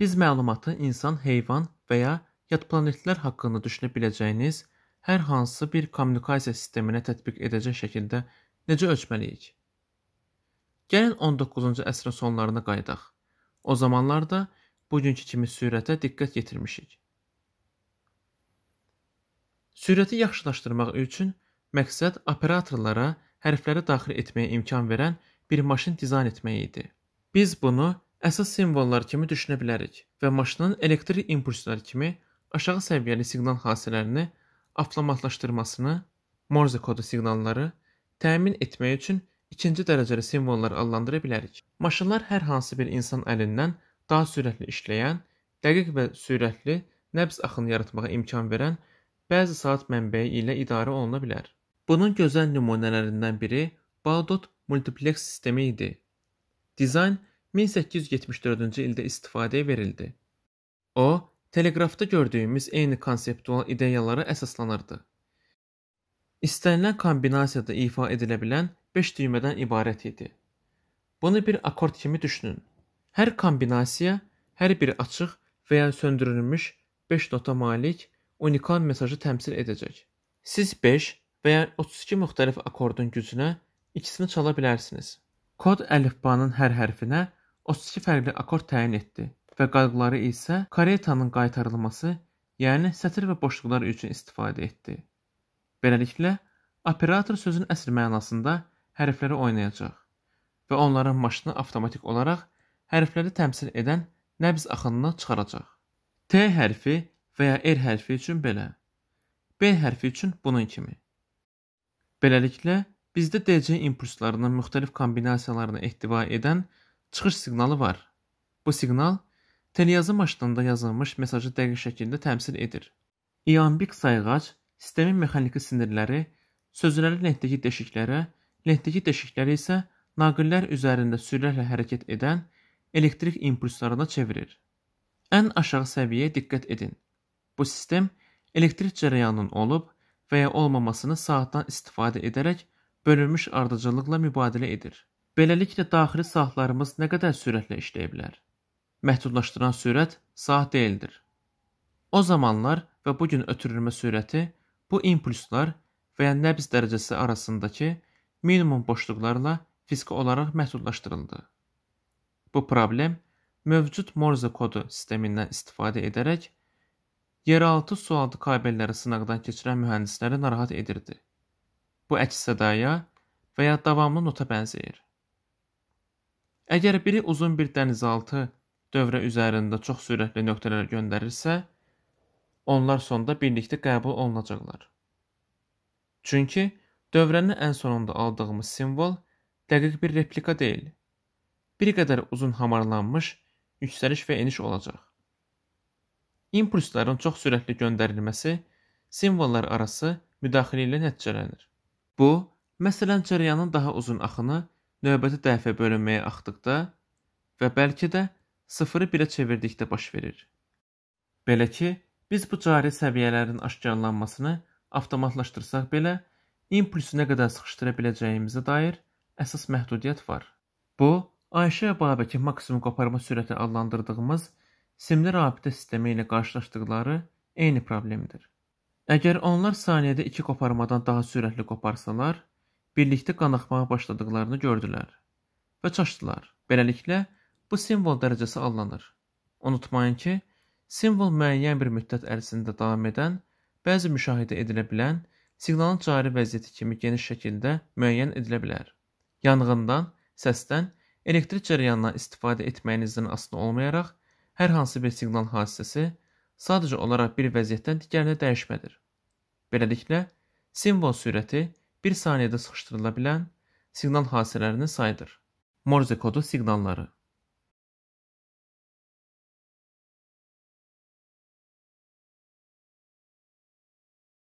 Biz məlumatı insan, heyvan və ya yadplanetlər haqqında düşünə biləcəyiniz hər hansı bir kommunikasiya sisteminə tətbiq edəcək şəkildə necə ölçməliyik? Gəlin 19-cu əsrin sonlarına qayıdaq. O zamanlarda bugünkü kimi sürətə diqqət yetirmişik. Sürəti yaxşılaşdırmaq üçün məqsəd operatorlara hərfləri daxil etməyə imkan verən bir maşın dizayn etmək idi. Biz bunu əsas simvollar kimi düşünə bilərik və maşının elektrik impulsları kimi aşağı səviyyəli siqnal hadisələrini avtomatlaşdırmasını Morse kodu siqnalları təmin etmək üçün ikinci dərəcəli simvollar adlandıra bilərik. Maşınlar hər hansı bir insan əlindən daha sürətli işləyən, dəqiq və sürətli nəbz axını yaratmağa imkan verən bəzi saat mənbəyi ilə idarə oluna bilər. Bunun gözəl nümunələrindən biri Baldot multiplex sistemi idi. Dizayn 1874-cü ildə istifadəyə verildi. O, teleqrafda gördüyümüz eyni konseptual ideyalara əsaslanırdı. İstənilən kombinasiyada ifa edilə bilən 5 düymədən ibarət idi. Bunu bir akord kimi düşünün. Hər kombinasiya hər biri açıq və ya söndürülmüş 5 nota malik unikal mesajı təmsil edəcək. Siz 5 və ya 32 müxtəlif akordun gücünə ikisini çala bilərsiniz. Kod əlifbanın hər hərfinə 32 fərqli akord təyin etdi və qayğıları isə karetanın qaytarılması, yəni sətir və boşluqlar üçün istifadə etdi. Beləliklə, operator sözün əsl mənasında hərfləri oynayacaq və onların maşını avtomatik olaraq hərfləri təmsil edən nəbz axınını çıxaracaq. T hərfi və ya R hərfi üçün belə, B hərfi üçün bunun kimi. Beləliklə, bizdə DC impulslarının müxtəlif kombinasiyalarını ehtiva edən çıxış siqnalı var. Bu siqnal teleyazı maşınında yazılmış mesajı dəqiq şəkildə təmsil edir. İambik sayğac sistemin mexaniki sinirləri sözləri lentdəki deşiklərə, lentdəki deşikləri isə naqillər üzərində sürətlə hərəkət edən elektrik impulslarına çevirir. Ən aşağı səviyyəyə diqqət edin. Bu sistem elektrik cərəyanının olub və ya olmamasını saatdan istifadə edərək bölünmüş ardıcıllıqla mübadilə edir. Beləliklə daxili saatlarımız nə qədər sürətlə işləyə bilər? Məhdudlaşdıran sürət saat deyildir. O zamanlar və bu gün ötürülmə sürəti bu impulslar və ya nəbz dərəcəsi arasındakı minimum boşluqlarla fiziki olaraq məhdudlaşdırıldı. Bu problem mövcud Morze kodu sistemindən istifadə edərək yeraltı sualtı kabelləri sınaqdan keçirən mühəndisləri narahat edirdi. Bu əks-sədaya və ya davamlı nota bənzəyir. Əgər biri uzun bir dənizaltı dövrə üzərində çox sürətli nöqtələr göndərirsə, onlar sonda birlikdə qəbul olunacaqlar. Çünki dövrənin ən sonunda aldığımız simvol dəqiq bir replika deyil. Bir qədər uzun hamarlanmış yüksəliş və eniş olacaq. İmpulsların çox sürətli göndərilməsi simvollar arası müdaxilə ilə nəticələnir. Bu, məsələn, cərəyanın daha uzun axını növbəti dəfə bölünməyə axdıqda və bəlkə də sıfırı birə çevirdikdə baş verir. Belə ki, biz bu cari səviyyələrin aşkarlanmasını avtomatlaşdırsaq belə, impulsu nə qədər sıxışdıra biləcəyimizə dair əsas məhdudiyyət var. Bu, Ayşə Babəki maksimum qoparma sürəti adlandırdığımız simli rabitə sistemi ilə qarşılaşdıqları eyni problemdir. Əgər onlar saniyədə 2 qoparmadan daha sürətli qoparsalar, birlikdə qanaxmağa başladıqlarını gördülər və çaşdılar. Beləliklə, bu simvol dərəcəsi alınır. Unutmayın ki, simvol müəyyən bir müddət ərzində davam edən, bəzi müşahidə edilə bilən siqnalın cari vəziyyəti kimi geniş şəkildə müəyyən edilə bilər. Yanğından, səsdən, elektrik cərəyanından istifadə etməyinizdən asılı olmayaraq, hər hansı bir siqnal hadisəsi sadəcə olaraq bir vəziyyətdən digərinə dəyişmədir. Beləliklə, simvol sürəti bir saniyədə sıxışdırıla bilən siqnal hadisələrinin sayıdır. Morze kodu siqnalları